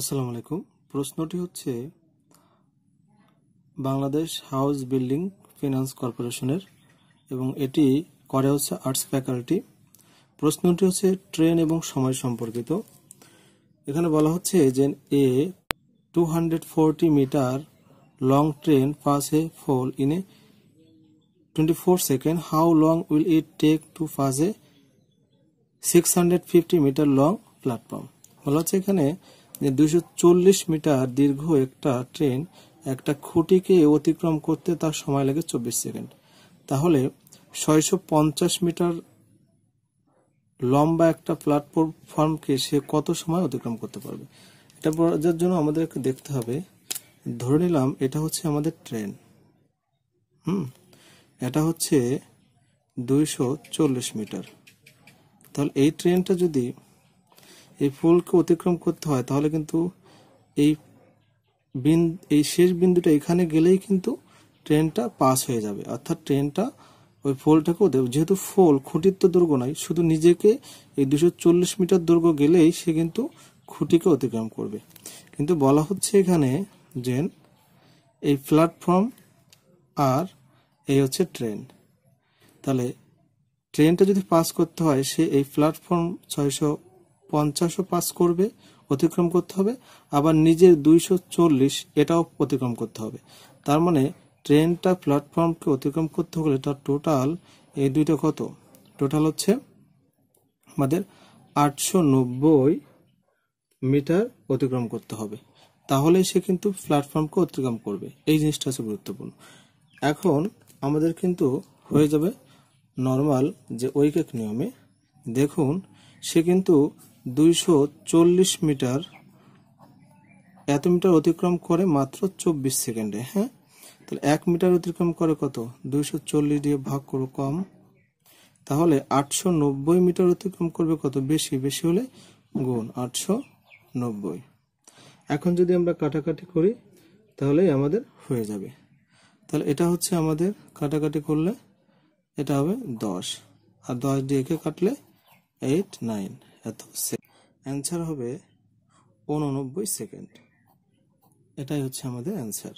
আসসালামু আলাইকুম প্রশ্নটি হচ্ছে বাংলাদেশ হাউস বিল্ডিং ফিনান্স কর্পোরেশনের এবং এটি করে হচ্ছে আর্টস ফ্যাকাল্টি প্রশ্নটি হচ্ছে ট্রেন এবং সময় সম্পর্কিত এখানে বলা হচ্ছে যে a two hundred forty meter long train pass a pole in a twenty four second how long will it take to pass a six hundred fifty meter long platform বলা হচ্ছে এখানে দুশো চল্লিশ মিটার দীর্ঘ একটা ট্রেন একটা খুঁটিকে অতিক্রম করতে তার সময় লাগে চব্বিশ সেকেন্ড তাহলে ছয়শো পঞ্চাশ মিটার লম্বা একটা প্ল্যাটফর্মকে সে কত সময় অতিক্রম করতে পারবে এটা বোঝার জন্য আমাদেরকে দেখতে হবে ধরে নিলাম এটা হচ্ছে আমাদের ট্রেন হুম এটা হচ্ছে দুইশো চল্লিশ মিটার তাহলে এই ট্রেনটা যদি এই ফুলকে অতিক্রম করতে হয় তাহলে কিন্তু এই বিন্দু এই শেষ বিন্দুটা এখানে গেলেই কিন্তু ট্রেনটা পাস হয়ে যাবে অর্থাৎ ট্রেনটা ওই ফোলটাকেও দেবে যেহেতু ফোল খুঁটির তো দুর্গ নাই শুধু নিজেকে এই দুশো চল্লিশ মিটার দুর্গ গেলেই সে কিন্তু খুঁটিকে অতিক্রম করবে কিন্তু বলা হচ্ছে এখানে যে এই প্ল্যাটফর্ম আর এই হচ্ছে ট্রেন তাহলে ট্রেনটা যদি পাস করতে হয় সে এই প্ল্যাটফর্ম ছয়শো পঞ্চাশও পাস করবে অতিক্রম করতে হবে আবার নিজের দুইশো চল্লিশ এটাও অতিক্রম করতে হবে তার মানে ট্রেনটা প্ল্যাটফর্মকে অতিক্রম করতে হলে তার টোটাল এই দুইটা কত টোটাল হচ্ছে আমাদের আটশো নব্বই মিটার অতিক্রম করতে হবে তাহলে সে কিন্তু প্ল্যাটফর্মকে অতিক্রম করবে এই জিনিসটা হচ্ছে গুরুত্বপূর্ণ এখন আমাদের কিন্তু হয়ে যাবে নর্মাল যে ঐকিক নিয়মে দেখুন সে কিন্তু দুইশো চল্লিশ মিটার এত মিটার অতিক্রম করে মাত্র চব্বিশ সেকেন্ডে হ্যাঁ তাহলে এক মিটার অতিক্রম করে কত দুইশো চল্লিশ দিয়ে ভাগ করো কম তাহলে আটশো নব্বই মিটার অতিক্রম করবে কত বেশি বেশি হলে গুণ আটশো নব্বই এখন যদি আমরা কাটাকাটি করি তাহলে আমাদের হয়ে যাবে তাহলে এটা হচ্ছে আমাদের কাটাকাটি করলে এটা হবে দশ আর দশ দিয়ে একে কাটলে এইট নাইন এত অ্যান্সার হবে উননব্বই সেকেন্ড এটাই হচ্ছে আমাদের অ্যান্সার